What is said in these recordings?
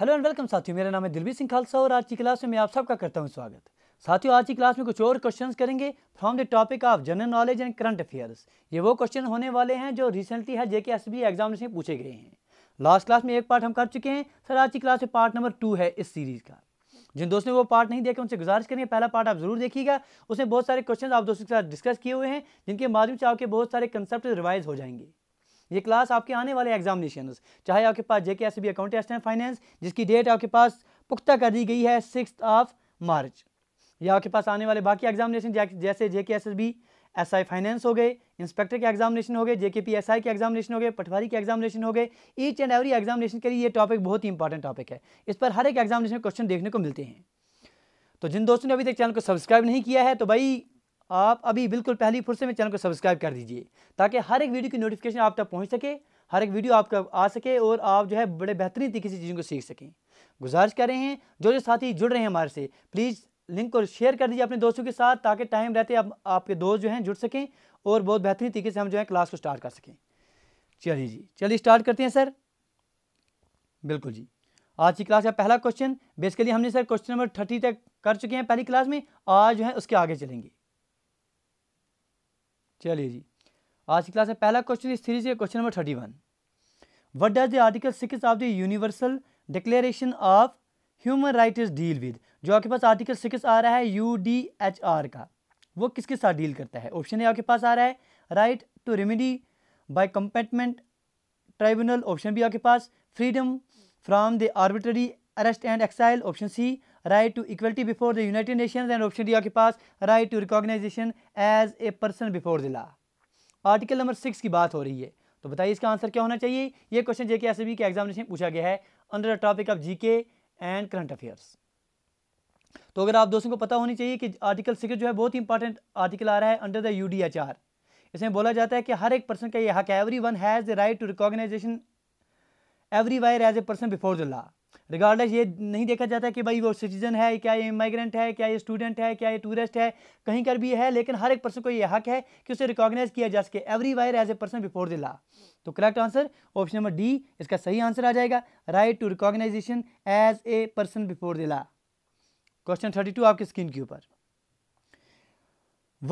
hello and welcome साथियों मेरा नाम है दिलवीर सिंह खालसा और आज की क्लास में मैं आप सबका करता हूं स्वागत साथियों आज की क्लास में कुछ और क्वेश्चंस करेंगे from the topic of general knowledge and current affairs ये वो क्वेश्चन होने वाले हैं जो रिसेंटली है जेके एस बी एग्जाम से पूछे गए हैं लास्ट क्लास में एक पार्ट हम कर चुके हैं सर आज की क्लास में पार्ट नंबर टू है इस सीरीज़ का जिन दोस्तों ने वो पार्ट नहीं देखे उनसे गुजारिश करेंगे पहला पार्ट आप जरूर देखिएगा उसमें बहुत सारे क्वेश्चन आप दोस्तों के साथ डिस्कस किए हुए हैं जिनके माध्यम से आपके बहुत सारे कंसेप्ट रिवाइज हो जाएंगे ये क्लास आपके आने वाले एग्जामिनेशन चाहे आपके पास JK S B account and finance जिसकी डेट आपके पास पुख्ता कर दी गई है सिक्स ऑफ मार्च या आपके पास आने वाले बाकी एग्जामिनेशन जैसे JK S S B S I finance हो गए इंस्पेक्टर के एग्जामिनेशन हो गए जेके पी एस आई के एग्जामिनेशन हो गए पटवारी के एग्जामिनेशन हो गए ईच एंड एवरी एग्जामिनेशन के लिए ये टॉपिक बहुत ही इंपॉर्टेंट टॉपिक है इस पर हर एक एग्जामिनेशन क्वेश्चन देखने को मिलते हैं तो जिन दोस्तों ने अभी तक चैनल को सब्सक्राइब नहीं किया है तो भाई आप अभी बिल्कुल पहली फुर्से में चैनल को सब्सक्राइब कर दीजिए ताकि हर एक वीडियो की नोटिफिकेशन आप तक पहुँच सके हर एक वीडियो आपका आ सके और आप जो है बड़े बेहतरीन तरीके से चीज़ों को सीख सकें गुजारिश कर रहे हैं जो जो साथी जुड़ रहे हैं हमारे से प्लीज़ लिंक को शेयर कर दीजिए अपने दोस्तों के साथ ताकि टाइम रहते आप, आपके दोस्त जो हैं जुड़ सकें और बहुत बेहतरीन तरीके से हम जो है क्लास को स्टार्ट कर सकें चलिए जी चलिए स्टार्ट करते हैं सर बिल्कुल जी आज की क्लास का पहला क्वेश्चन बेसिकली हमने सर क्वेश्चन नंबर थर्टी तक कर चुके हैं पहली क्लास में आज जो है उसके आगे चलेंगे चलिए जी आज की क्लास में पहला क्वेश्चन इस सीरीज का question number thirty one what does the article six of the universal declaration of human right is deal with जो आपके पास आर्टिकल सिक्स आ रहा है यू डी एच आर का वो किसके साथ डील करता है ऑप्शन ए आपके पास आ रहा है right to remedy by competent tribunal option B आपके पास freedom from the arbitrary arrest and exile option C right to equality before the United Nations and option D आपके पास right to recognization as a person before the law article number six की बात हो रही है तो बताइए इसका आंसर क्या होना चाहिए ये क्वेश्चन जेके एस के एग्जामिनेशन पूछा गया है under the topic of GK and current affairs तो अगर आप दोस्तों को पता होनी चाहिए कि आर्टिकल सिक्स जो है बहुत ही इंपॉर्टेंट आर्टिकल आ रहा है under the U D H R इसमें बोला जाता है कि हर एक पर्सन का ये हक है everyone has the right to recognization everywhere as a person before the law regardless ये नहीं देखा जाता कि भाई वो सिटीजन है क्या ये माइग्रेंट है क्या ये स्टूडेंट है क्या ये टूरिस्ट है कहीं कर भी है लेकिन हर एक पर्सन को ये हक है कि उसे रिकॉग्नाइज किया जा सके everywhere as a person before the law तो correct answer option number D इसका सही आंसर आ जाएगा right to recognization as a person before the law question thirty two आपकी स्क्रीन के ऊपर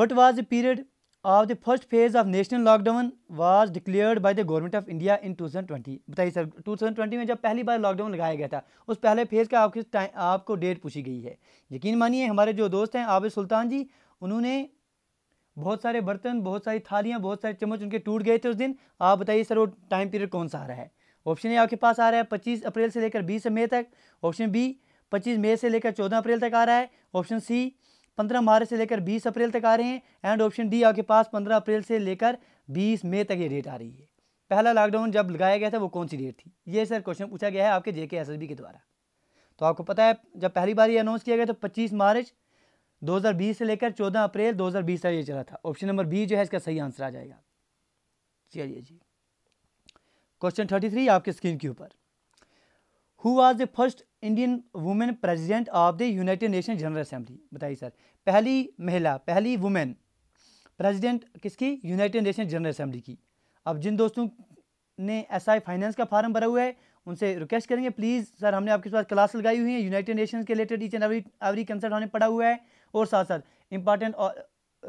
what was a period first phase of national lockdown was lockdown by the by of India in two thousand 2020 बताइए sir 2020 में जब पहली बार lockdown लगाया गया था उस पहले फेज़ का आपकी टाइम आपको डेट पूछी गई है यकीन मानिए हमारे जो दोस्त हैं आबिद सुल्तान जी उन्होंने बहुत सारे बर्तन बहुत सारी थालियाँ बहुत सारे चम्मच उनके टूट गए थे उस दिन आप बताइए सर वो टाइम पीरियड कौन सा आ रहा है ऑप्शन ए आपके पास आ रहा है पच्चीस अप्रैल से लेकर बीस मई तक ऑप्शन बी पच्चीस मई से लेकर चौदह अप्रैल तक आ रहा है ऑप्शन सी पंद्रह मार्च से लेकर बीस अप्रैल तक आ रहे हैं एंड ऑप्शन डी आपके पास पंद्रह अप्रैल से लेकर बीस मई तक ये डेट आ रही है पहला लॉकडाउन जब लगाया गया था वो कौन सी डेट थी ये सर क्वेश्चन पूछा गया है आपके जेके जे के द्वारा तो आपको पता है जब पहली बार ये अनाउंस किया गया तो 25 मार्च 2020 से लेकर 14 अप्रैल 2020 तक ये चला था ऑप्शन नंबर बी जो है इसका सही आंसर आ जाएगा चलिए जी क्वेश्चन 33 आपके स्क्रीन के ऊपर who was the first Indian women president of the United Nation General Assembly बताइए सर पहली महिला पहली वुमेन प्रेसिडेंट किसकी यूनाइटेड नेशन जनरल असम्बली की अब जिन दोस्तों ने एस आई फाइनेंस का फार्म भरा हुआ है उनसे रिक्वेस्ट करेंगे प्लीज़ सर हमने आपके पास क्लास लगाई हुई है यूनाइटेड नेशन के related each and every every concert हमने पढ़ा हुआ है और साथ साथ इंपॉर्टेंट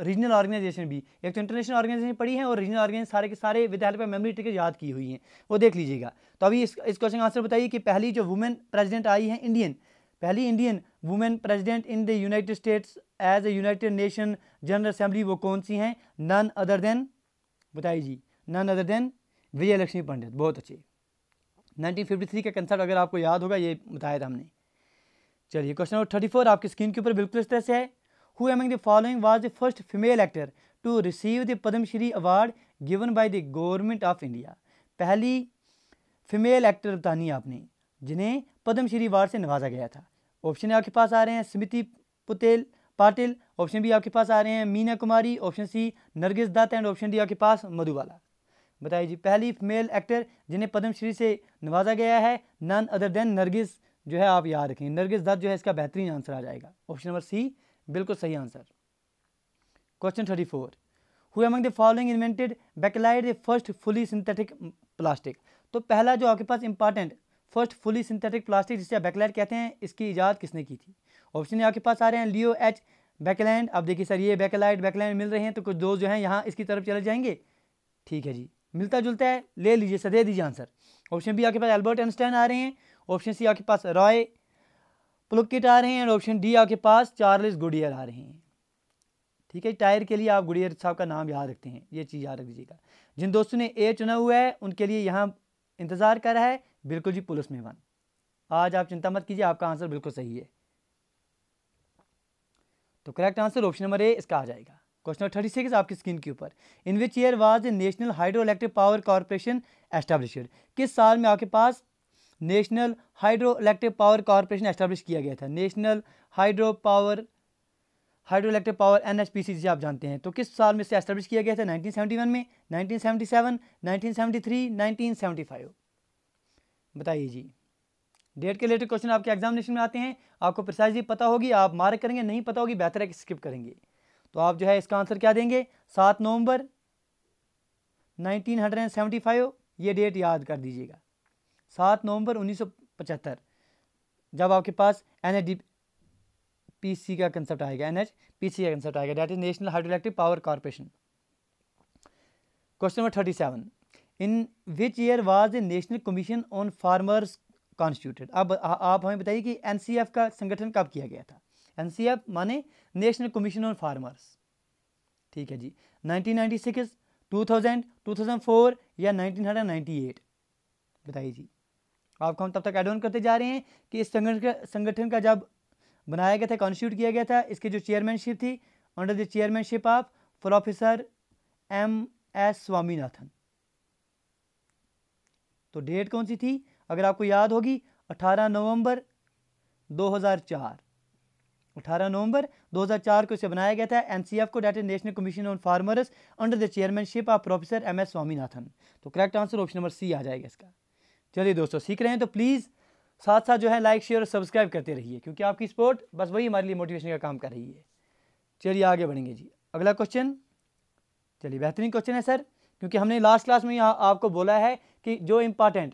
रीजनल ऑर्गेनाइजेशन भी एक तो इंटरनेशनल ऑर्गेनाइजेशन पढ़ी है और रीजनल ऑर्गेनाइज सारे के सारे विद्यालय पर मेमोरी टिकट याद की हुई हैं वो देख लीजिएगा तो अभी इस इस क्वेश्चन का आंसर बताइए कि पहली जो वुमेन प्रेसिडेंट आई है इंडियन पहली Indian women president in the United States as a United Nation General Assembly वो कौन सी हैं नन अदर देन बताइए जी none other than Vijay Lakshmi Pandit बहुत अच्छे 1953 का कंसर्ट अगर आपको याद होगा ये बताया था हमने चलिए क्वेश्चन नंबर थर्टी फोर आपकी स्क्रीन के ऊपर बिल्कुल इस तरह से है who among the following was the first female actor to receive the Padmashri award given by the government of India पहली फीमेल एक्टर बतानी आपने जिन्हें पद्मश्री अवार्ड से नवाजा गया था ऑप्शन आपके पास आ रहे हैं स्मृति पुतेल पाटिल ऑप्शन बी आपके पास आ रहे हैं Meena Kumari option C Nargis Dutt and option D आपके पास मधुबाला बताइए जी पहली मेल एक्टर जिन्हें पद्मश्री से नवाजा गया है नन अदर देन नरगिस जो है आप याद रखें नरगिस दत्त जो है इसका बेहतरीन आंसर आ जाएगा ऑप्शन नंबर सी बिल्कुल सही answer question thirty four who among the following invented Bakelite the first fully synthetic plastic तो पहला जो आपके पास important first fully synthetic plastic जिसे आप बैकलाइट कहते हैं इसकी ईजाद किसने की थी ऑप्शन आपके पास आ रहे हैं लियो एच बैकलैंड अब देखिए सर ये बैकलाइट बैकलैंड मिल रहे हैं तो कुछ दोस्त जो हैं यहाँ इसकी तरफ चले जाएंगे ठीक है जी मिलता जुलता है ले लीजिए सर दे दीजिए आंसर ऑप्शन बी आपके पास एल्बर्ट एनस्टाइन आ रहे हैं ऑप्शन सी आपके पास रॉय प्लुकिट आ रहे हैं और ऑप्शन डी आपके पास चार्ल्स गुडियर आ रहे हैं ठीक है टायर के लिए आप गुडियर साहब का नाम याद रखते हैं ये चीज़ याद रख दीजिएगा जिन दोस्तों ने ए चुना हुआ है उनके लिए यहाँ इंतज़ार कर रहा है बिल्कुल जी पुलिस में वन आज आप चिंता मत कीजिए आपका आंसर बिल्कुल सही है तो correct answer option number A इसका आ जाएगा क्वेश्चन नंबर थर्टी सिक्स आपकी स्क्रीन के ऊपर in which year was National Hydro Electric Power Corporation established किस साल में आपके पास National Hydro Electric Power Corporation establish किया गया था National Hydro Power Hydro Electric Power N P C जिसे आप जानते हैं तो किस साल में इसे एस्टैब्लिश किया गया था नाइनटीन में नाइनटीन सेवन 1975 बताइए जी डेट के रिलेटेड क्वेश्चन आपके एग्जामिनेशन में आते हैं आपको प्रिसाइजली पता होगी आप मार्क करेंगे नहीं पता होगी बेहतर है कि स्किप करेंगे तो आप जो है इसका आंसर क्या देंगे सात नवंबर 1975 ये डेट याद कर दीजिएगा सात नवंबर 1975 जब आपके पास एन एच का कंसेप्ट आएगा एन पीसी का कंसेप्ट आएगा date is National Hydro Electric Power Corporation question number thirty seven in which year was a National Commission on Farmers constituted अब आ, आप हमें बताइए कि एन का संगठन कब किया गया था एन माने नेशनल कमीशन ऑन फार्मर्स ठीक है जी 1996, 2000, 2004 या 1998 बताइए जी आपको हम तब तक एडवान करते जा रहे हैं कि इस संगठन का संगठन का जब बनाया गया था कॉन्स्टिट्यूट किया गया था इसके जो चेयरमैनशिप थी under the chairmanship of professor M S Swaminathan तो डेट कौन सी थी अगर आपको याद होगी 18 नवंबर 2004 18 नवंबर 2004 को इसे बनाया गया था एनसीएफ को that National Commission on Farmers under the chairmanship of professor M S Swaminathan तो correct answer option number C आ जाएगा इसका चलिए दोस्तों सीख रहे हैं तो प्लीज़ साथ साथ जो है लाइक शेयर और सब्सक्राइब करते रहिए क्योंकि आपकी सपोर्ट बस वही हमारे लिए मोटिवेशन का काम कर रही है चलिए आगे बढ़ेंगे जी अगला क्वेश्चन चलिए बेहतरीन क्वेश्चन है सर क्योंकि हमने लास्ट क्लास में यहाँ आपको बोला है कि जो इम्पॉर्टेंट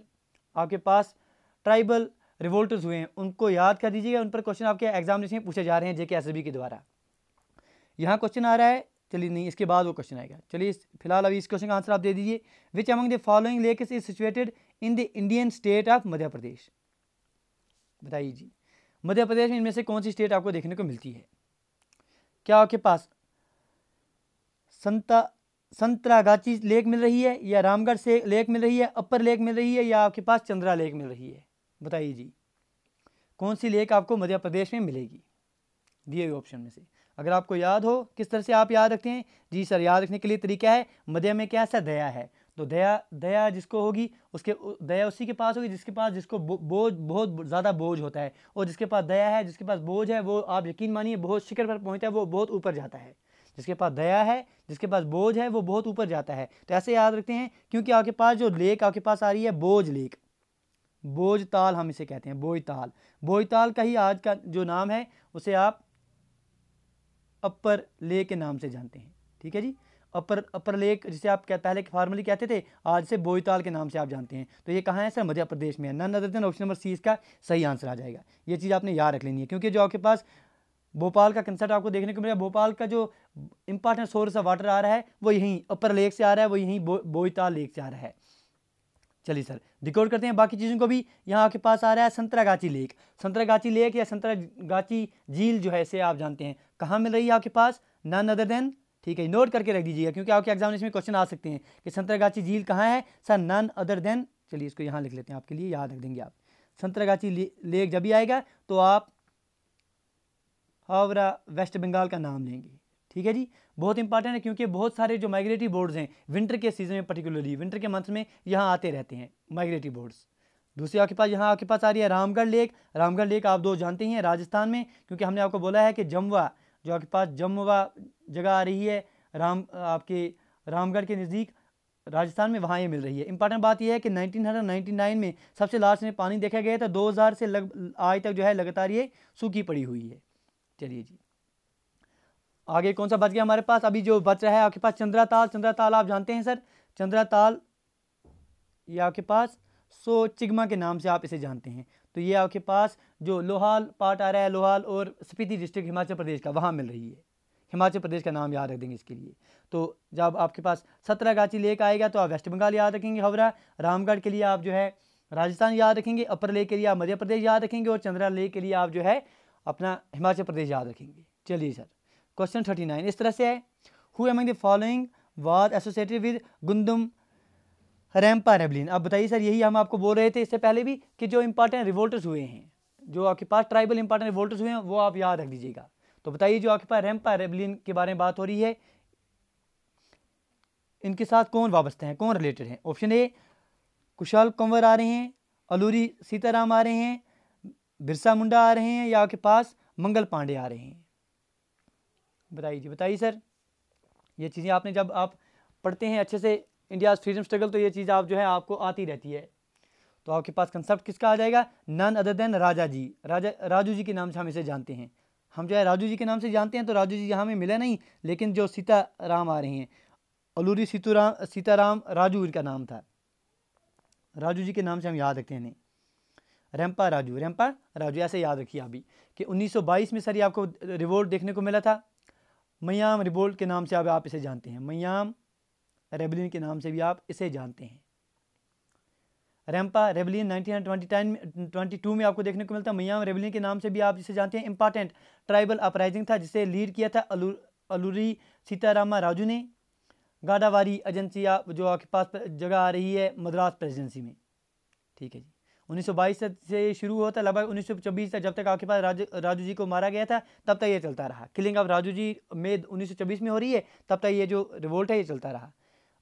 आपके पास ट्राइबल रिवोल्टर्स हुए हैं उनको याद कर दीजिएगा उन पर क्वेश्चन आपके एग्जामिनेशन में पूछे जा रहे हैं जेके एसएसबी के द्वारा यहाँ क्वेश्चन आ रहा है चलिए नहीं इसके बाद वो क्वेश्चन आएगा चलिए फिलहाल अभी इस क्वेश्चन का आंसर आप दे दीजिए which among the following lake is situated in the Indian state of Madhya Pradesh बताइए जी मध्य प्रदेश में इनमें से कौन सी स्टेट आपको देखने को मिलती है क्या आपके पास संता संतरागाची लेक मिल रही है या रामगढ़ से लेक मिल रही है अपर लेक मिल रही है या आपके पास चंद्रा लेक मिल रही है बताइए जी कौन सी लेक आपको मध्य प्रदेश में मिलेगी दिए हुए ऑप्शन में से अगर आपको याद हो किस तरह से आप याद रखते हैं जी सर याद रखने के लिए तरीका है मध्य में क्या सा दया है तो दया दया जिसको होगी उसके दया उसी के पास होगी जिसके पास जिसको बोझ बहुत ज़्यादा बोझ होता है और जिसके पास दया है जिसके पास बोझ है वो आप यकीन मानिए बहुत शिखर पर पहुँचता है वो बहुत ऊपर जाता है जिसके पास दया है जिसके पास बोझ है वो बहुत ऊपर जाता है तो ऐसे याद रखते हैं क्योंकि आपके पास जो लेक आपके पास आ रही है बोझ लेक बोझ ताल हम इसे कहते हैं बोई ताल बोई ताल का ही आज का जो नाम है उसे आप अपर लेक के नाम से जानते हैं ठीक है जी अपर अपर लेक जिसे आप पहले फॉर्मली कहते थे आज से बोईताल के नाम से आप जानते हैं तो ये कहाँ है सर मध्य प्रदेश में है none other option number C इसका सही आंसर आ जाएगा ये चीज़ आपने याद रख लेनी है क्योंकि जो आपके पास भोपाल का कंसर्ट आपको देखने को मिला भोपाल का जो इंपॉर्टेंट सोर्स ऑफ वाटर आ रहा है वो यहीं अपर लेक से आ रहा है वो यहीं बो, बोईताल लेक से आ रहा है चलिए सर रिकॉर्ड करते हैं बाकी चीज़ों को भी यहाँ आपके पास आ रहा है संतरागाची लेक संतरागाची लेक या संतरागाची झील जो है से आप जानते हैं कहाँ मिल रही है आपके पास नन अदर देन ठीक है नोट करके रख दीजिएगा क्योंकि आपके एग्जामिनेशन में क्वेश्चन आ सकते हैं कि संतरागाची झील कहाँ है सर नन अदर देन चलिए इसको यहाँ लिख लेते हैं आपके लिए याद रख देंगे आप संतरागाची लेक जब भी आएगा तो आप और वेस्ट बंगाल का नाम लेंगे ठीक है जी बहुत इंपॉर्टेंट है क्योंकि बहुत सारे जो माइग्रेटरी बोर्ड्स हैं विंटर के सीजन में पर्टिकुलरली विंटर के मंथ में यहाँ आते रहते हैं माइग्रेटरी बोर्ड्स दूसरी आपके पास यहाँ आपके पास आ रही है रामगढ़ लेक रामगढ़ लेक आप दो जानते ही हैं राजस्थान में क्योंकि हमने आपको बोला है कि जमवा जो आपके पास जमवा जगह आ रही है राम आपके रामगढ़ के नज़दीक राजस्थान में वहाँ ये मिल रही है इंपॉर्टेंट बात यह है कि 1999 में सबसे लास्ट में पानी देखा गया था 2000 से लग आज तक जो है लगातार ये सूखी पड़ी हुई है चलिए जी आगे कौन सा बच गया हमारे पास अभी जो बच रहा है आपके पास चंद्रा ताल चंद्रा ताल आप जानते हैं सर चंद्रा ताल ये आपके पास सो चिगमा के नाम से आप इसे जानते हैं तो ये आपके पास जो लोहाल पार्ट आ रहा है लोहाल और स्पीति डिस्ट्रिक्ट हिमाचल प्रदेश का वहाँ मिल रही है हिमाचल प्रदेश का नाम याद रख देंगे इसके लिए तो जब आपके पास सत्रह गाची लेक आएगा तो आप वेस्ट बंगाल याद रखेंगे हवरा रामगढ़ के लिए आप जो है राजस्थान याद रखेंगे अपर लेक के लिए आप मध्य प्रदेश याद रखेंगे और चंद्रा लेक के लिए आप जो है अपना हिमाचल प्रदेश याद रखेंगे चलिए सर क्वेश्चन थर्टी नाइन इस तरह से है who am the following was associated with Gudem Rampa rebellion अब बताइए सर यही हम आपको बोल रहे थे इससे पहले भी कि जो इंपॉर्टेंट रिवोल्टर्स हुए हैं जो आपके पास ट्राइबल इंपॉर्टेंट रिवोल्टर्स हुए हैं वो आप याद रख दीजिएगा तो बताइए जो आपके पास रैम्पा रेबलिन के बारे में बात हो रही है इनके साथ कौन वाबस्ते हैं कौन रिलेटेड हैं ऑप्शन ए कुशाल कंवर आ रहे हैं अलूरी सीताराम आ रहे हैं बिरसा मुंडा आ रहे हैं या आपके पास मंगल पांडे आ रहे हैं बताइए जी बताइए सर ये चीज़ें आपने जब आप पढ़ते हैं अच्छे से इंडिया फ्रीडम स्ट्रगल तो ये चीज़ आप जो है आपको आती रहती है तो आपके पास कंसेप्ट किसका आ जाएगा none other than Raja ji Raja Raju ji के नाम से हम इसे जानते हैं हम जो है राजू जी के नाम से जानते हैं तो राजू जी यहाँ में मिले नहीं लेकिन जो सीताराम आ रहे हैं अलूरी सीतूराम सीताराम राजू इनका नाम था राजू जी के नाम से हम याद रखते हैं रेम्पा राजू रेम्पा राजू ऐसे याद रखिए अभी कि 1922 में सर ये आपको रिवोल्ट देखने को मिला था मयाम रिवोल्ट के नाम से अब आप इसे जानते हैं मयाम रेबलिन के नाम से भी आप इसे जानते हैं रेम्पा रेबलिन नाइनटीन में आपको देखने को मिलता है मयाम रेबलिन के नाम से भी आप इसे जानते हैं इंपॉर्टेंट ट्राइबल अपराइजिंग था जिसे लीड किया था अलूरी सीतारामा राजू ने गाडावारी एजेंसी जो आपके पास जगह आ रही है मद्रास प्रेजिडेंसी में ठीक है जी उन्नीस से ये शुरू हुआ था लगभग उन्नीस तक जब तक आपके पास राज, राजू जी को मारा गया था तब तक ये चलता रहा killing of Raju ji May उन्नीस में हो रही है तब तक ये जो रिवोल्ट है ये चलता रहा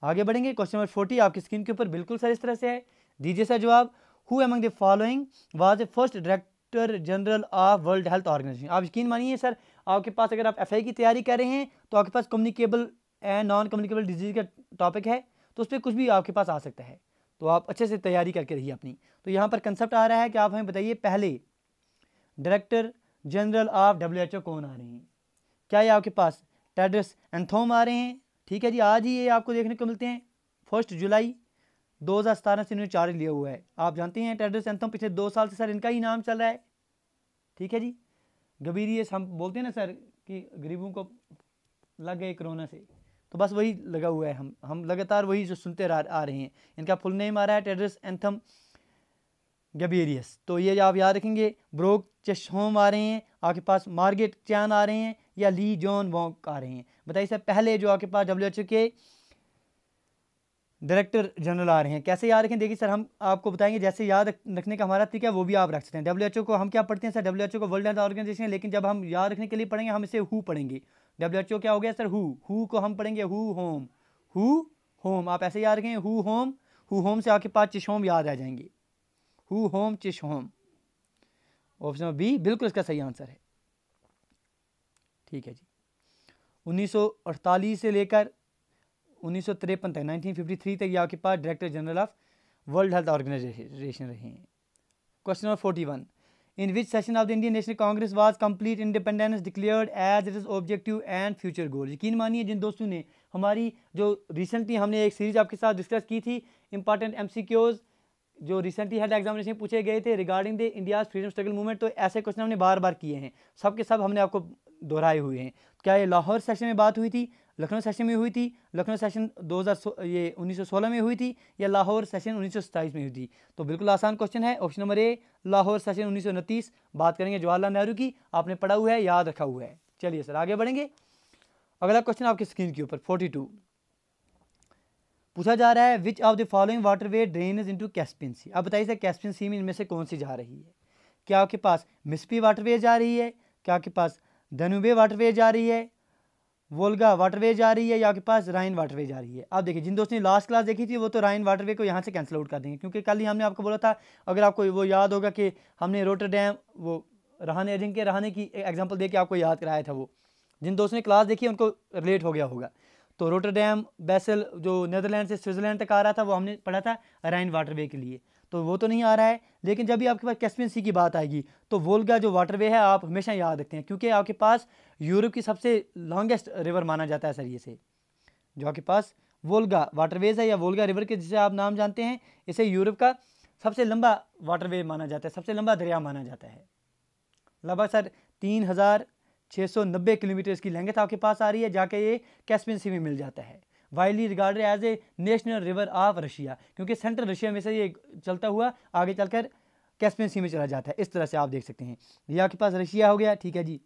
आगे बढ़ेंगे क्वेश्चन नंबर फोर्टी आपकी स्क्रीन के ऊपर बिल्कुल सर इस तरह से है दीजिए सर जवाब who among the following was a first director general of World Health Organization आप यकीन मानिए सर आपके पास अगर आप एफ की तैयारी कर रहे हैं तो आपके पास communicable and non communicable disease का टॉपिक है तो उस पर कुछ भी आपके पास आ सकता है तो आप अच्छे से तैयारी करके रहिए अपनी तो यहाँ पर कंसेप्ट आ रहा है कि आप हमें बताइए पहले director general of W H O कौन आ रहे हैं क्या ये आपके पास टेड्रस एंथोम आ रहे हैं ठीक है जी आज ही ये आपको देखने को मिलते हैं फर्स्ट जुलाई दो हज़ार सतारह से इन्होंने चार्ज लिया हुआ है आप जानते हैं टेड्रस एंथोम पिछले दो साल से सर इनका ही नाम चल रहा है ठीक है जी गंभीरियस हम बोलते हैं ना सर कि गरीबों को लग गए कोरोना से तो बस वही लगा हुआ है हम हम लगातार वही जो सुनते आ रहे हैं इनका फुल नेम आ रहा है टेड्रस एंथम गबेरियस तो ये आप याद रखेंगे ब्रोक चशहोम आ रहे हैं आपके पास मार्गेट चैन आ रहे हैं या ली जॉन वॉक आ रहे हैं बताइए सर पहले जो आपके पास डब्ल्यू के डायरेक्टर जनरल आ रहे हैं कैसे याद रखें देखिए सर हम आपको बताएंगे जैसे याद रखने का हमारा तरीका है वो भी आप रख सकते हैं डब्ल्यू को हम क्या पढ़ते हैं सर डब्ल्यू को वर्ल्ड हेल्थ ऑर्गेनाइजेशन लेकिन जब हम याद रखने के लिए पढ़ेंगे हम इसे हु पढ़ेंगे डब्ल्यू क्या हो गया सर हु हु को हम पढ़ेंगे हु होम हु होम आप ऐसे याद रखें हु होम हु होम से आपके पास चिश होम याद आ जाएंगे who Holm Chisholm option B बिल्कुल इसका सही आंसर है ठीक है जी 1948 से लेकर उन्नीस तक 1953 तक ये आपके पास director general of World Health Organization रहे हैं question number 41 in which session of the Indian National Congress was complete independence declared as its objective and future goal यकीन मानिए जिन दोस्तों ने हमारी जो रिसेंटली हमने एक सीरीज आपके साथ डिस्कस की थी इंपॉर्टेंट एम जो रिसेंटली हेड एग्जामिनेशन पूछे गए थे regarding the India freedom struggle movement तो ऐसे क्वेश्चन हमने बार बार किए हैं सब के सब हमने आपको दोहराए हुए हैं क्या ये लाहौर सेशन में बात हुई थी लखनऊ सेशन में हुई थी लखनऊ सेशन 2000 ये 1916 में हुई थी या लाहौर सेशन उन्नीस में हुई थी तो बिल्कुल आसान क्वेश्चन है option number A Lahore session उन्नीस बात करेंगे जवाहरलाल नेहरू की आपने पढ़ा हुआ है याद रखा हुआ है चलिए सर आगे बढ़ेंगे अगला क्वेश्चन आपकी स्क्रीन के ऊपर फोर्टी पूछा जा रहा है which of the following water way drain is into Caspian Sea अब बताइए सर कैसपिन सी में इनमें से कौन सी जा रही है क्या आपके पास मिसपी वाटर जा रही है क्या आपके पास धनुबे वाटर जा रही है वोल्गा वाटरवेज आ रही है या आपके पास राइन वाटरवे जा रही है आप देखिए जिन दोस्तों ने लास्ट क्लास देखी थी वो तो राइन वाटरवे को यहाँ से कैंसिल आउट कर देंगे क्योंकि कल ही हमने आपको बोला था अगर आपको वो याद होगा कि हमने रोटर डैम वो रहाने एजेंट के रहाने की एग्जाम्पल दे के आपको याद कराया था वो जिन दोस्तों ने क्लास देखी उनको रिलेट हो गया होगा तो रोटर डैम बैसल जो नदरलैंड से स्विट्ज़रलैंड तक आ रहा था वो हमने पढ़ा था राइन वाटरवे के लिए तो वो तो नहीं आ रहा है लेकिन जब भी आपके पास कैस्पियन सी की बात आएगी तो वोल्गा जो वाटरवे है आप हमेशा याद रखते हैं क्योंकि आपके पास यूरोप की सबसे लॉन्गेस्ट रिवर माना जाता है सर ये से जो आपके पास वोल्गा वाटरवेज है या वोल्गा रिवर के जिसे आप नाम जानते हैं इसे यूरोप का सबसे लंबा वाटरवे माना जाता है सबसे लंबा दरिया माना जाता है लगभग सर तीन हज़ार छः सौ नब्बे किलोमीटर इसकी लेंगे आपके पास आ रही है जाके ये कैस्पियन सी में मिल जाता है widely regard as a national river of Russia क्योंकि सेंट्रल रशिया में से ये चलता हुआ आगे चलकर कैसपियन सी में चला जाता है इस तरह से आप देख सकते हैं ये आपके पास रशिया हो गया ठीक है जी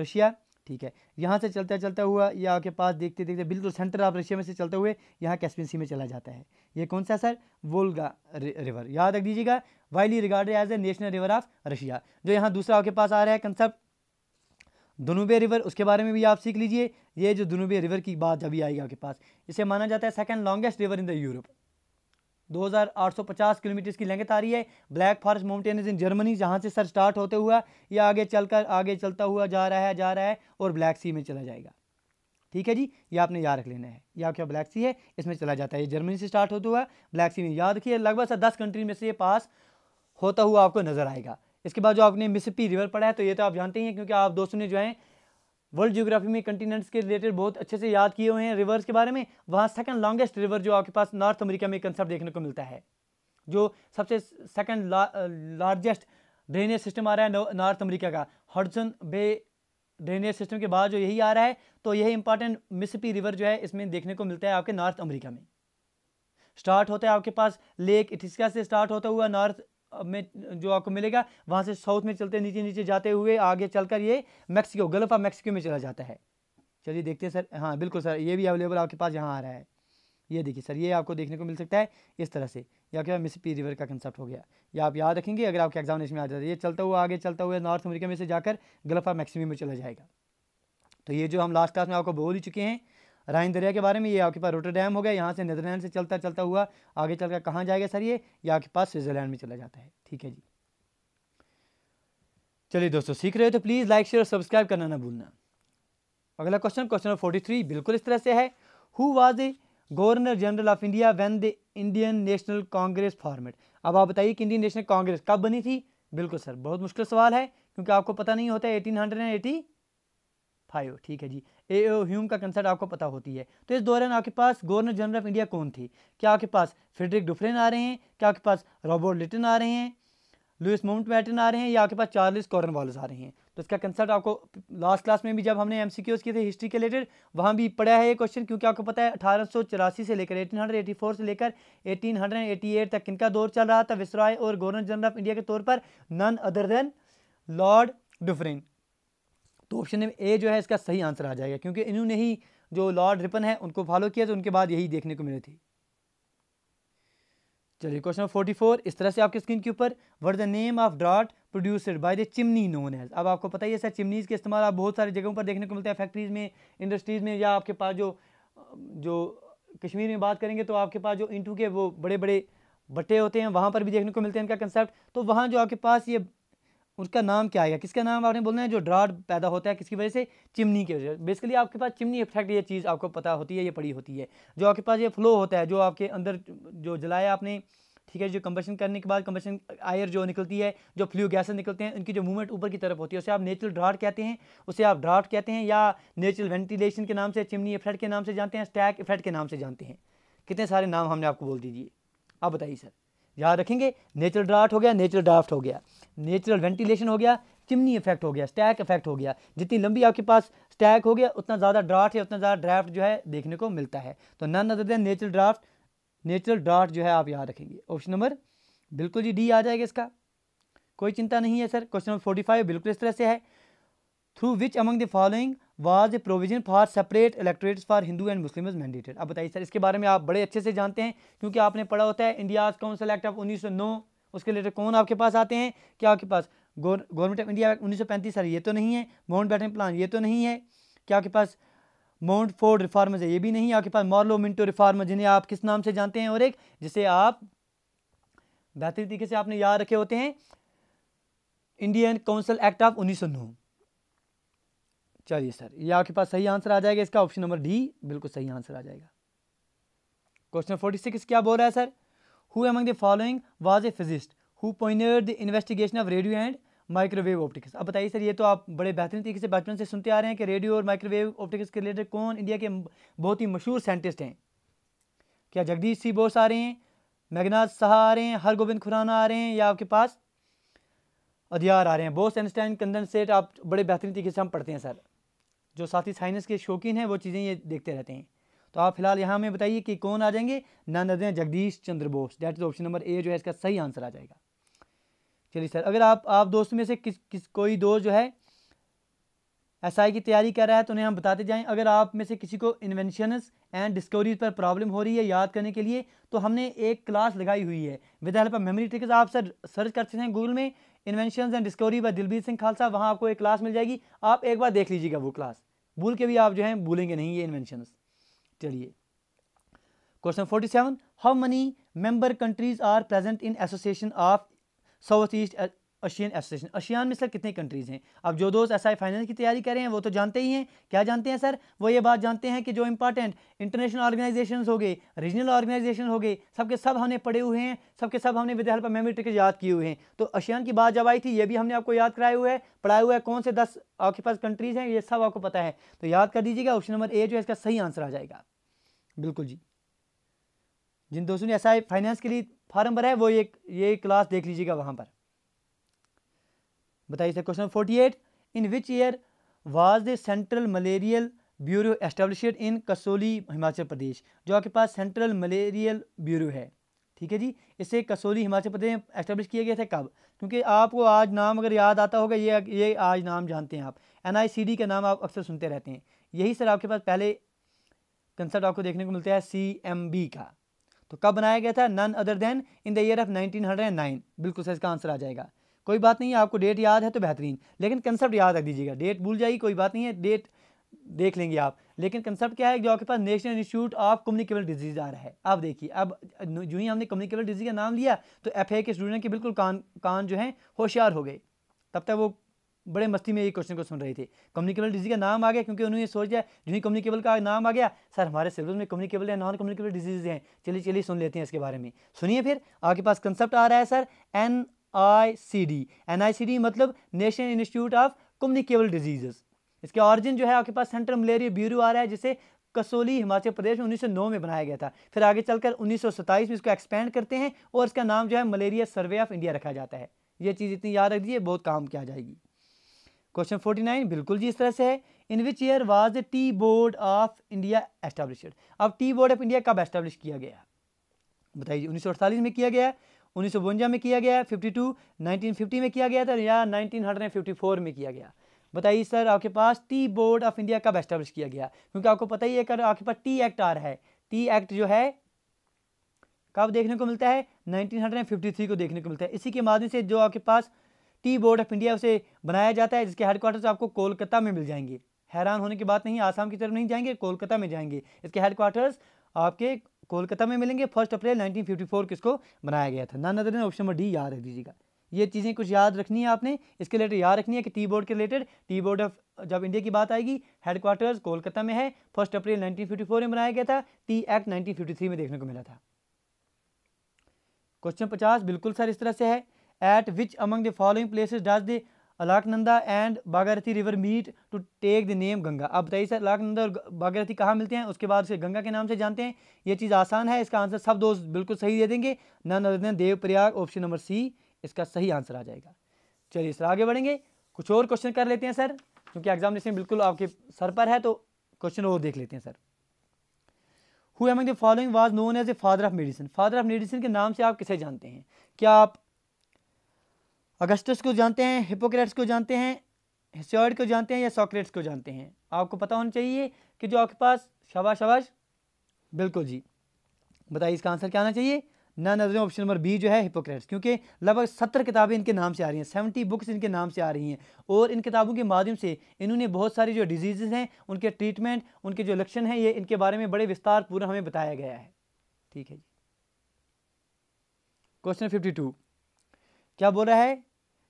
रशिया ठीक है यहाँ से चलता चलता हुआ ये आपके पास देखते देखते बिल्कुल सेंटर ऑफ रशिया में से चलते हुए यहाँ कैसपियन सी में चला जाता है ये कौन सा सर वोल्गा रिवर याद रख दीजिएगा widely regard as a national river of Russia जो यहाँ दूसरा आपके पास आ रहा है कंसेप्ट दुनुबे रिवर उसके बारे में भी आप सीख लीजिए ये जो दुनुबे रिवर की बात अभी आएगी आपके पास इसे माना जाता है second longest river in the Europe 2850 kilometre की लेंगे आ रही है Black Forest mountain in Germany जहाँ से सर स्टार्ट होते हुआ ये आगे चलकर आगे चलता हुआ जा रहा है जा रहा है और ब्लैक सी में चला जाएगा ठीक है जी ये आपने याद रख लेना है या क्या ब्लैक सी है इसमें चला जाता है ये जर्मनी से स्टार्ट होता हुआ ब्लैक सी में याद रखिए लगभग सर दस कंट्री में से ये पास होता हुआ आपको नजर आएगा इसके बाद जो आपने मिसिपी रिवर पढ़ा है तो ये तो आप जानते ही हैं क्योंकि आप दोस्तों ने जो है वर्ल्ड जियोग्राफी में कंटिनेंट्स के रिलेटेड बहुत अच्छे से याद किए हुए हैं रिवर्स के बारे में वहाँ सेकंड लॉन्गेस्ट रिवर जो आपके पास नॉर्थ अमेरिका में कंसेप्ट देखने को मिलता है जो सबसे सेकंड लार्जेस्ट ड्रेनेज सिस्टम आ रहा है नॉर्थ अमेरिका का हर्डसन बे ड्रेनेज सिस्टम के बाद जो यही आ रहा है तो यही इंपॉर्टेंट मिसिपी रिवर जो है इसमें देखने को मिलता है आपके नॉर्थ अमरीका में स्टार्ट होता है आपके पास लेक इथिस्का से स्टार्ट होता हुआ नॉर्थ में जो आपको मिलेगा वहाँ से साउथ में चलते नीचे नीचे जाते हुए आगे चलकर ये मैक्सिको गल्फ ऑफ मैक्सिको में चला जाता है चलिए देखते हैं सर हाँ बिल्कुल सर ये भी अवेलेबल आपके पास यहाँ आ रहा है ये देखिए सर ये आपको देखने को मिल सकता है इस तरह से या क्या पी रिवर का कंसेप्ट हो गया या आप याद रखेंगे अगर आपके एग्जामिनेशन में आ जाता है ये चलता हुआ आगे चलता हुआ नॉर्थ अमेरिका में से जाकर गल्फ ऑफ मैक्सिमी में चला जाएगा तो ये जो हम लास्ट क्लास में आपको बोल ही चुके हैं राइन दरिया के बारे में ये आपके पास रोटर डैम हो गया यहाँ से नीदरलैंड से चलता चलता हुआ आगे चलकर कहाँ जाएगा सर ये ये आपके पास स्विट्ज़रलैंड में चला जाता है ठीक है जी चलिए दोस्तों सीख रहे हो तो प्लीज़ लाइक शेयर और सब्सक्राइब करना ना भूलना अगला question question number forty three बिल्कुल इस तरह से है who was a governor general of India when the Indian National Congress format अब आप बताइए कि इंडियन नेशनल कांग्रेस कब बनी थी बिल्कुल सर बहुत मुश्किल सवाल है क्योंकि आपको पता नहीं होता है eighteen hundred and eighty five ठीक है जी ह्यूम का कंसर्ट आपको पता होती है तो इस दौरान आपके पास गवर्नर जनरल ऑफ इंडिया कौन थी क्या आपके पास फ्रेडरिक डुफरेन आ रहे हैं क्या आपके पास रॉबर्ट लिटन आ रहे हैं लुइस माउंट बैटन आ रहे हैं या आपके पास चार्लिस कॉर्न वालस आ रहे हैं तो इसका कंसर्ट आपको लास्ट क्लास में भी जब हमने एम किए थे हिस्ट्री के रिलेटेड वहाँ भी पढ़ा है ये क्वेश्चन क्योंकि आपको पता है अठारह से लेकर एटीन से लेकर एटीन तक किनका दौर चल रहा था विसराय और गवर्नर जनरल ऑफ इंडिया के तौर पर none other than lord Dufferin तो ऑप्शन ए जो है इसका सही आंसर आ जाएगा क्योंकि इन्होंने ही जो लॉर्ड रिपन है उनको फॉलो किया तो उनके बाद यही देखने को मिली थी चलिए क्वेश्चन नंबर फोर्टी फोर इस तरह से आपके स्क्रीन के ऊपर what the name of draught produced by the chimney known as अब आपको पता ही है सर चिमनीज़ के इस्तेमाल आप बहुत सारी जगहों पर देखने को मिलता है फैक्ट्रीज़ में इंडस्ट्रीज़ में या आपके पास जो जो कश्मीर में बात करेंगे तो आपके पास जो इंटू के वो बड़े बड़े बट्टे होते हैं वहाँ पर भी देखने को मिलते हैं इनका कंसेप्ट तो वहाँ जो आपके पास ये उसका नाम क्या आएगा किसका नाम आपने बोलना है जो ड्राट पैदा होता है किसकी वजह से चिमनी की वजह से बेसिकली आपके पास चिमनी इफेक्ट ये चीज़ आपको पता होती है ये पड़ी होती है जो आपके पास ये फ्लो होता है जो आपके अंदर जो जलाया आपने ठीक है जो कंबशन करने के बाद कंबशन आयर जो निकलती है जो फ्लू गैसें निकलते हैं उनकी जो मूवमेंट ऊपर की तरफ होती है उसे आप नेचुरल ड्राट कहते हैं उसे आप ड्राफ्ट कहते हैं या नेचुरल वेंटिलेशन के नाम से चिमनी इफेक्ट के नाम से जानते हैं स्टैक इफेक्ट के नाम से जानते हैं कितने सारे नाम हमने आपको बोल दीजिए आप बताइए सर याद रखेंगे नेचुरल ड्राफ्ट हो गया नेचुरल ड्राफ्ट हो गया नेचुरल वेंटिलेशन हो गया चिमनी इफेक्ट हो गया स्टैक इफेक्ट हो गया जितनी लंबी आपके पास स्टैक हो गया उतना ज़्यादा ड्राफ्ट या उतना ज़्यादा ड्राफ्ट जो है देखने को मिलता है तो none other than natural draught natural draught जो है आप याद रखेंगे ऑप्शन नंबर बिल्कुल जी डी आ जाएगा इसका कोई चिंता नहीं है sir question number forty five बिल्कुल इस तरह से है through which among the following was a provision for separate electorates for Hindu and Muslim is mandated अब बताइए सर इसके बारे में आप बड़े अच्छे से जानते हैं क्योंकि आपने पढ़ा होता है इंडियाज काउंसिल एक्ट ऑफ उन्नीस सौ नौ उसके रिलेटेड कौन आपके पास आते हैं क्या आपके पास गवर्नमेंट ऑफ इंडिया उन्नीस सौ ये तो नहीं है माउंट बैटन प्लान ये तो नहीं है क्या आपके पास माउंट फोर्ड रिफार्मर्स है ये भी नहीं आपके पास मॉर्लो मिंटो रिफार्मर जिन्हें आप किस नाम से जानते हैं और एक जिसे आप बेहतर तरीके से आपने याद रखे होते हैं इंडियन काउंसिल एक्ट ऑफ उन्नीस चलिए सर ये आपके पास सही आंसर आ जाएगा इसका ऑप्शन नंबर डी बिल्कुल सही आंसर आ जाएगा क्वेश्चन फोर्टी सिक्स क्या बोल रहा है sir Who among the following was a physicist who pioneered the investigation of radio and microwave optics अब बताइए सर ये तो आप बड़े बेहतरीन तरीके से बचपन से सुनते आ रहे हैं कि रेडियो और माइक्रोवेव ऑप्टिक्स के रिलेटेड कौन इंडिया के बहुत ही मशहूर साइंटिस्ट हैं क्या जगदीश सी बोस आ रहे हैं मेघनाथ शाह आ रहे हैं हरगोविंद खुराना आ रहे हैं या आपके पास अधियार आ रहे हैं बोस एनस्टाइन कंदन सेठ आप बड़े बेहतरीन तरीके से हम पढ़ते हैं सर जो साथी साइंस के शौकीन हैं वो चीज़ें ये देखते रहते हैं तो आप फिलहाल यहाँ हमें बताइए कि कौन आ जाएंगे नंदन Jagdish Chandra Bose that is option number A जो है इसका सही आंसर आ जाएगा चलिए सर अगर आप आप दोस्त में से किस किस कोई दोस्त जो है एस आई की तैयारी कर रहा है तो उन्हें हम बताते जाएं अगर आप में से किसी को इन्वेंशनस एंड डिस्कवरीज पर प्रॉब्लम हो रही है याद करने के लिए तो हमने एक क्लास लगाई हुई है with help of memory tricks आप सर सर्च कर सकते हैं गूगल में invention and discovery by Dilbir Singh Khalsa वहाँ आपको एक क्लास मिल जाएगी आप एक बार देख लीजिएगा वो क्लास भूल के भी आप जो है भूलेंगे नहीं ये इन्वेंशनस चलिए question forty seven how many member countries are present in association of south east Asian association ASEAN में सर कितने कंट्रीज़ हैं अब जो दोस्त एस आई फाइनेंस की तैयारी कर रहे हैं वो तो जानते ही हैं क्या जानते हैं सर वो ये बात जानते हैं कि जो इंपॉर्टेंट इंटरनेशनल ऑर्गेनाइजेशन हो गए रीजनल ऑर्गेनाइजेशन हो गए सबके सब हमने पढ़े हुए हैं सबके सब हमने विद हेल्प मेमोरी ट्रिक याद किए हुए हैं तो अशियान की बात जब आई थी ये भी हमने आपको याद कराया हुआ है पढ़ाया हुआ है कौन से दस आपके पास कंट्रीज़ हैं ये सब आपको पता है तो याद कर दीजिएगा ऑप्शन नंबर ए जो है इसका सही आंसर आ जाएगा बिल्कुल जी जिन दोस्तों ने एस आई फाइनेंस के लिए फार्म भरा है वो ये ये क्लास देख लीजिएगा वहाँ पर बताइए sir question forty eight in which year was the central malarial bureau established in Kasauli Himachal Pradesh जो आपके पास सेंट्रल मलेरियल ब्यूरो है ठीक है जी इसे कसोली हिमाचल प्रदेश में एस्टेब्लिश किया गया था कब क्योंकि आपको आज नाम अगर याद आता होगा ये ये आज नाम जानते हैं आप एन का नाम आप अक्सर सुनते रहते हैं यही सर आपके पास पहले कंसर्ट आपको देखने को मिलता है सी का तो कब बनाया गया था none other than in the year of 1909 बिल्कुल सर इसका आंसर आ जाएगा कोई बात नहीं है आपको डेट याद है तो बेहतरीन लेकिन कंसेप्ट याद रख दीजिएगा डेट भूल जाएगी कोई बात नहीं है डेट देख लेंगे आप लेकिन कंसेप्ट क्या है जो आपके पास National Institute of Communicable disease आ रहा है आप देखिए अब जो ही हमने कम्युनिकेबल डिजीज का नाम लिया तो एफ के स्टूडेंट के बिल्कुल कान कान जो हैं होशियार हो गए तब तक वो बड़े मस्ती में ये क्वेश्चन को सुन रहे थे कम्युनिकेबल डिजीज का नाम आ गया क्योंकि उन्होंने सोच दिया जो ही कम्युनिकेबल का नाम आ गया सर हमारे सिलेबस में कम्युनिकेबल या नॉन कम्युनिकेबल डिजीज हैं चलिए चलिए सुन लेते हैं इसके बारे में सुनिए फिर आपके पास कंसेप्ट आ रहा है sir N I C D N I C D मतलब National Institute of Communicable diseases इसके ऑरिजिन जो है आपके पास सेंट्रल मलेरिया ब्यूरो आ रहा है जिसे कसोली हिमाचल प्रदेश में 1909 में बनाया गया था फिर आगे चलकर उन्नीस में इसको एक्सपेंड करते हैं और इसका नाम जो है मलेरिया सर्वे ऑफ इंडिया रखा जाता है ये चीज़ इतनी याद रख दीजिए बहुत काम किया जाएगी क्वेश्चन 49 बिल्कुल जी इस तरह से है in which year was the tea board of India established अब टी बोर्ड ऑफ इंडिया कब एस्टेब्लिश किया गया बताइए उन्नीस में किया गया उन्नीस में किया गया फिफ्टी टू नाइनटीन में किया गया था या नाइनटीन में किया गया बताइए सर आपके पास टी बोर्ड ऑफ इंडिया कब एस्टेब्लिश किया गया क्योंकि आपको पता ही है कर आपके पास टी एक्ट आ रहा है टी एक्ट जो है कब देखने को मिलता है 1953 को देखने को मिलता है इसी के माध्यम से जो आपके पास टी बोर्ड ऑफ इंडिया उसे बनाया जाता है जिसके हेडक्वार्टर आपको कोलकाता में मिल जाएंगे हैरान होने की बात नहीं आसाम की तरफ नहीं जाएंगे कोलकाता में जाएंगे इसके हेडक्वार्टर्स आपके कोलकाता में मिलेंगे फर्स्ट अप्रैल 1954 किसको बनाया गया था none other option number D याद रख दीजिएगा ये चीज़ें कुछ याद रखनी है आपने इसके रिलेटेड याद रखनी है कि टी बोर्ड के रिलेटेड टी बोर्ड ऑफ जब इंडिया की बात आएगी हेडक्वार्टर्स कोलकाता में है फर्स्ट अप्रैल 1954 में बनाया गया था टी एक्ट 1953 में देखने को मिला था क्वेश्चन पचास बिल्कुल सर इस तरह से है at which among the following places does the Alaknanda and Bhagirathi river meet to take the name Ganga आप बताइए सर अलाकनंदा और बागारथी कहाँ मिलते हैं उसके बाद उसे गंगा के नाम से जानते हैं ये चीज़ आसान है इसका आंसर सब दोस्त बिल्कुल सही दे देंगे none other Devprayag option number C इसका सही आंसर आ जाएगा चलिए सर आगे बढ़ेंगे कुछ और क्वेश्चन कर लेते हैं सर क्योंकि एग्जामिनेशन बिल्कुल आपके सर पर है तो क्वेश्चन और देख लेते हैं sir who among the following was known as a father of medicine father of medicine के नाम से आप किसे जानते हैं क्या आप अगस्टस को जानते हैं हिपोक्रेट्स को जानते हैं हिस्योड को जानते हैं या सॉक्रेट्स को जानते हैं आपको पता होना चाहिए कि जो आपके पास शबा शबाश बिल्कुल जी बताइए इसका आंसर क्या आना चाहिए ना नजरें ऑप्शन नंबर बी जो है हिपोक्रेट्स क्योंकि लगभग सत्तर किताबें इनके नाम से आ रही हैं सेवेंटी बुक्स इनके नाम से आ रही हैं और इन किताबों के माध्यम से इन्होंने बहुत सारी जो डिजीज़ हैं उनके ट्रीटमेंट उनके जो लक्षण हैं ये इनके बारे में बड़े विस्तार पूरा हमें बताया गया है ठीक है जी क्वेश्चन फिफ्टी टू क्या बोल रहा है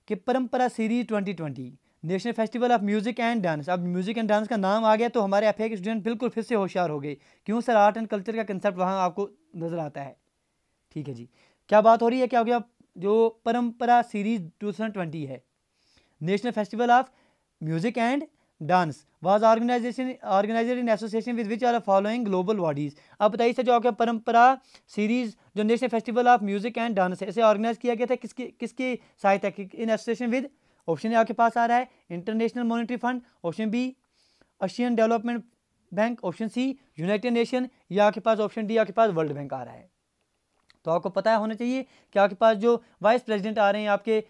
कि Parampara series 2020 national festival of music and dance अब म्यूज़िक एंड डांस का नाम आ गया तो हमारे एफ के स्टूडेंट बिल्कुल फिर से होशियार हो गए क्यों सर आर्ट एंड कल्चर का कंसेप्ट वहाँ आपको नज़र आता है ठीक है जी क्या बात हो रही है क्या हो गया जो परंपरा सीरीज टू है national festival of music and dance was organization organized in association with which are following global bodies अब बताइए सर जो आपका परंपरा सीरीज जो national festival of music and dance है इसे ऑर्गेनाइज किया गया था किसकी किसकी सहायता की in association with option A आपके पास आ रहा है International Monetary Fund option B Asian Development Bank option C United Nation या आपके पास ऑप्शन डी आपके पास वर्ल्ड बैंक आ रहा है तो आपको पता होना चाहिए कि आपके पास जो वाइस प्रेसिडेंट आ रहे हैं आपके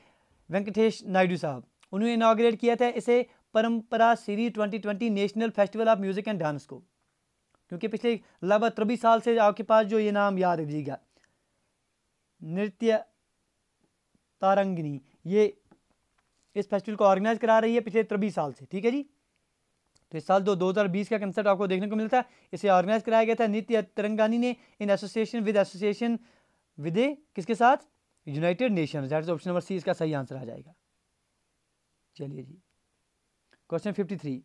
वेंकटेश नायडू साहब उन्होंने इनाग्रेट किया था इसे Parampara series 2020 national festival of music and dance को क्योंकि पिछले लगभग त्रबीस साल से आपके पास जो ये नाम याद रखिएगा नृत्य तारंगिनी ये इस फेस्टिवल को ऑर्गेनाइज करा रही है पिछले त्रबीस साल से ठीक है जी तो इस साल दो दो हज़ार बीस का कंसर्ट आपको देखने को मिलता है इसे ऑर्गेनाइज कराया गया था नित्य तरंगानी ने in association with association with A किसके साथ United Nation is option number C इसका सही आंसर आ जाएगा चलिए जी क्वेश्चन फिफ्टी थ्री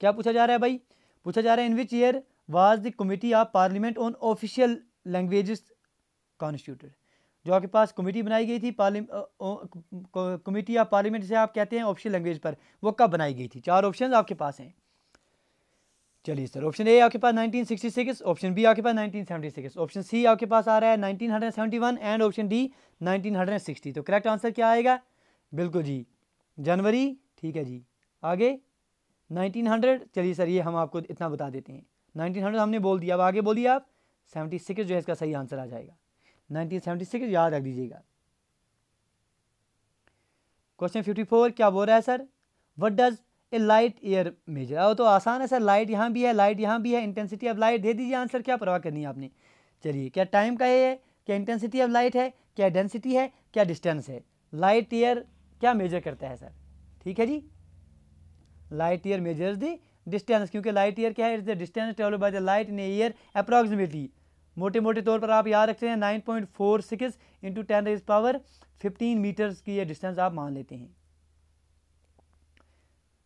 क्या पूछा जा रहा है भाई पूछा जा रहा है in which year was the committee of parliament on official languages constituted जो आपके पास कमेटी बनाई गई थी कमेटी ऑफ पार्लियामेंट से आप कहते हैं ऑफिशियल लैंग्वेज पर वो कब बनाई गई थी चार ऑप्शन आपके पास हैं चलिए सर ऑप्शन ए आपके पास 1966 ऑप्शन बी आपके पास 1976 ऑप्शन सी आपके पास आ रहा है 1971 एंड ऑप्शन डी 1960 तो करेक्ट आंसर क्या आएगा बिल्कुल जी जनवरी ठीक है जी आगे 1900 चलिए सर ये हम आपको इतना बता देते हैं 1900 हमने बोल दिया अब आगे बोलिए आप 76 जो है इसका सही आंसर आ जाएगा 1976 याद रख दीजिएगा क्वेश्चन 54 क्या बोल रहा है sir what does a light year measure वो तो आसान है सर लाइट यहाँ भी है लाइट यहाँ भी है इंटेंसिटी ऑफ लाइट दे दीजिए आंसर क्या परवाह करनी है आपने चलिए क्या टाइम का है क्या इंटेंसिटी ऑफ लाइट है क्या डेंसिटी है क्या डिस्टेंस है लाइट ईयर क्या मेजर करता है सर ठीक है जी light year measures the distance क्योंकि लाइट ईयर क्या है is the distance travel by the light in year approximately मोटे मोटे तौर पर आप याद रखते हैं nine point four six into ten is power fifteen metres की ये डिस्टेंस आप मान लेते हैं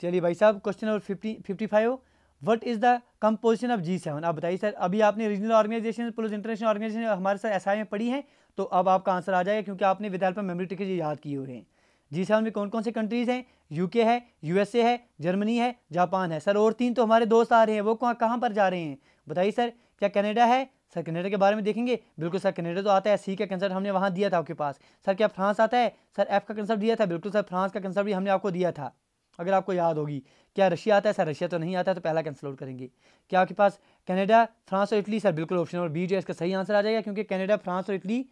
चलिए भाई साहब question number fifty fifty five what is the composition of G seven आप बताइए सर अभी आपने regional organisation plus international organisation हमारे साथ एस आई में पढ़ी है तो अब आपका आंसर आ जाएगा क्योंकि आपने विद्यालय हेल्प मेमोरी टिकट याद किए हुए हैं जी सेवन में कौन कौन से कंट्रीज़ हैं यूके है यूएसए है जर्मनी है जापान है सर और तीन तो हमारे दोस्त आ रहे हैं वो कहाँ कहाँ पर जा रहे हैं बताइए सर क्या कनाडा है सर कनाडा के बारे में देखेंगे बिल्कुल सर कनाडा तो आता है सी का कंसर्ट हमने वहाँ दिया था आपके पास सर क्या फ्रांस आता है सर एफ का कंसेप्ट दिया था बिल्कुल सर फ्रांस का कंसेप्ट भी हमने आपको दिया था अगर आपको याद होगी क्या रशिया आता है सर रशिया तो नहीं आता तो पहला कैंसिल आउट करेंगे क्या आपके पास कनाडा फ्रांस और इटली सर बिल्कुल ऑप्शन नंबर बी जो इसका सही आंसर आ जाएगा क्योंकि कनाडा फ्रांस और इटली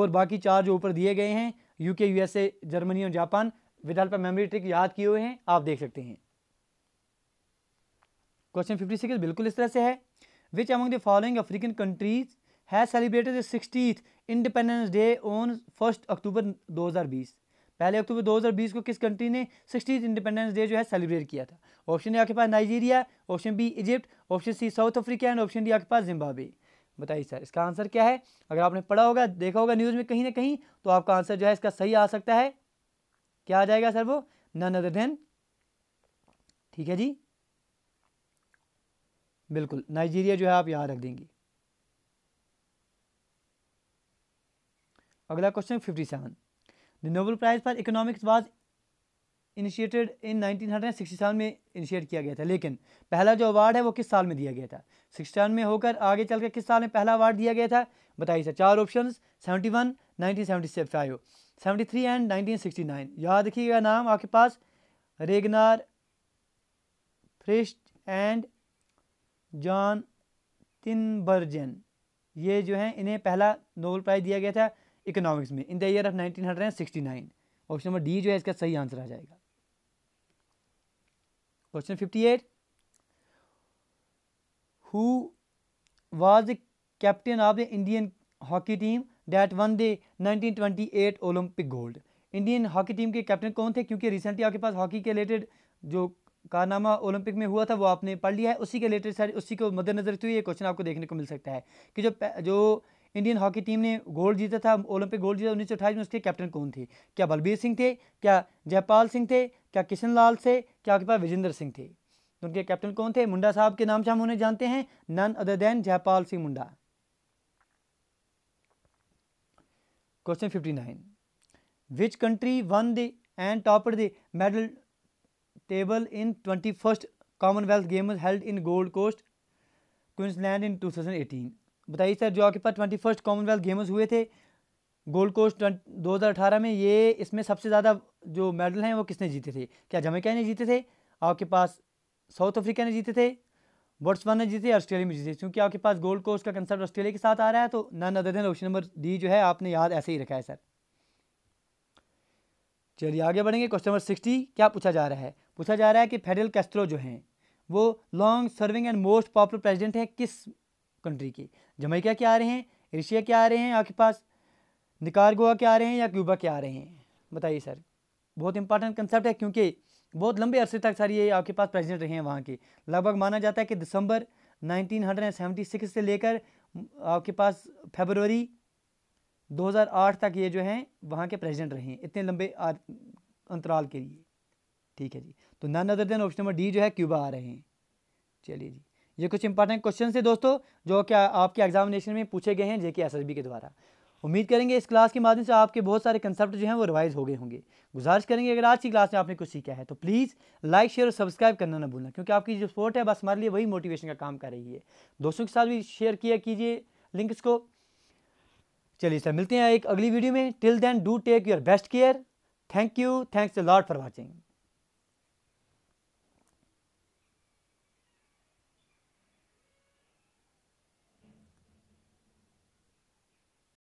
और बाकी चार जो ऊपर दिए गए हैं यूके यूएसए जर्मनी और Japan with help memory trick याद किए हुए हैं आप देख सकते हैं क्वेश्चन फिफ्टी सिक्स बिल्कुल इस तरह से है which among the following African countries has celebrated sixtieth independence day on first October 2020 पहले अक्टूबर 2020 को किस कंट्री ने सिक्सटीथ इंडिपेंडेंस डे जो है सेलिब्रेट किया था ऑप्शन ए आपके पास Nigeria option B Egypt option C South Africa and option D आपके पास जिम्बाब्वे बताइए सर इसका आंसर क्या है अगर आपने पढ़ा होगा देखा होगा न्यूज़ में कहीं ना कहीं तो आपका आंसर जो है इसका सही आ सकता है क्या आ जाएगा सर वो नन अदर देन ठीक है जी बिल्कुल नाइजीरिया जो है आप यहाँ रख देंगे अगला question fifty seven the Nobel prize for economics was initiated in 1967 में इनिशिएट किया गया था लेकिन पहला जो अवार्ड है वो किस साल में दिया गया था सिक्सटी में होकर आगे चलकर किस साल में पहला अवार्ड दिया गया था बताइए सर चार option seventy one nineteen seventy five seventy three and nineteen sixty nine याद रखिएगा नाम आपके पास रेगनार फ्रिस्ट एंड जॉन तिनबर्जन ये जो है इन्हें पहला नोबल प्राइज़ दिया गया था इकोनॉमिक्स में in the year of 1969 option number D जो है इसका सही आंसर आ जाएगा who 58 the captain of the Indian hockey team that won that nineteen twenty eight Olympic gold Indian hockey team के कैप्टन कौन थे क्योंकि रिसेंटली आपके पास हॉकी के रिलेटेड जो कारनामा ओलंपिक में हुआ था वो आपने पढ़ लिया है उसी के रिलेटेड सर उसी को मद्देनजर रखते तो हुए ये क्वेश्चन आपको देखने को मिल सकता है कि जो जो इंडियन हॉकी टीम ने गोल्ड जीता था ओलंपिक गोल्ड जीता उन्नीस में उसके कैप्टन कौन थे क्या बलबीर सिंह थे क्या जयपाल सिंह थे क्या किशन लाल थे क्या आपके पास विजेंद्र सिंह थे तो उनके कैप्टन कौन थे मुंडा साहब के नाम से हम उन्हें जानते हैं none other than Jaipal Singh Munda question fifty nine which country won the and topper the medal table in 21st Commonwealth Games held in Gold in two thousand eighteen बताइए सर जो आपके पास ट्वेंटी फर्स्ट कॉमनवेल्थ गेम्स हुए थे gold coast दो हज़ार अठारह में ये इसमें सबसे ज़्यादा जो मेडल हैं वो किसने जीते थे क्या जमैका ने जीते थे आपके पास साउथ अफ्रीका ने जीते थे ने जीते ऑस्ट्रेलिया में जीते क्योंकि आपके पास गोल्ड कोस्ट का कंसेप्ट ऑस्ट्रेलिया के साथ आ रहा है तो none other than option number D जो है आपने याद ऐसे ही रखा है सर चलिए आगे बढ़ेंगे क्वेश्चन नंबर सिक्सटी क्या पूछा जा रहा है पूछा जा रहा है कि फेडरल कैस्ट्रो जो हैं वो long serving and most popular president हैं किस कंट्री के जमैका क्या आ रहे हैं एशिया के आ रहे हैं आपके पास निकारगोआ के आ रहे हैं या क्यूबा के आ रहे हैं बताइए सर बहुत इंपॉर्टेंट कंसेप्ट है क्योंकि बहुत लंबे अरसे तक सर ये आपके पास प्रेजिडेंट रहे हैं वहाँ के लगभग माना जाता है कि दिसंबर नाइनटीन से लेकर आपके पास फेबरवरी 2008 तक ये जो हैं वहाँ के प्रेसिडेंट रहे हैं इतने लंबे अंतराल के लिए ठीक है जी तो none other than option number D जो है क्यूबा आ रहे हैं चलिए जी ये कुछ इंपॉर्टेंट क्वेश्चन थे दोस्तों जो कि आपके एग्जामिनेशन में पूछे गए हैं जेके एसएसबी के द्वारा उम्मीद करेंगे इस क्लास के माध्यम से आपके बहुत सारे कंसेप्ट जो हैं वो रिवाइज हो गए होंगे गुजारिश करेंगे अगर आज की क्लास में आपने कुछ सीखा है तो प्लीज़ लाइक शेयर और सब्सक्राइब करना ना भूलना क्योंकि आपकी जो सपोर्ट है बस हमारे लिए वही मोटिवेशन का काम कर रही है दोस्तों के साथ भी शेयर किया कीजिए लिंक को चलिए सर मिलते हैं एक अगली वीडियो में till then do take your best care thank you thanks a lot for watching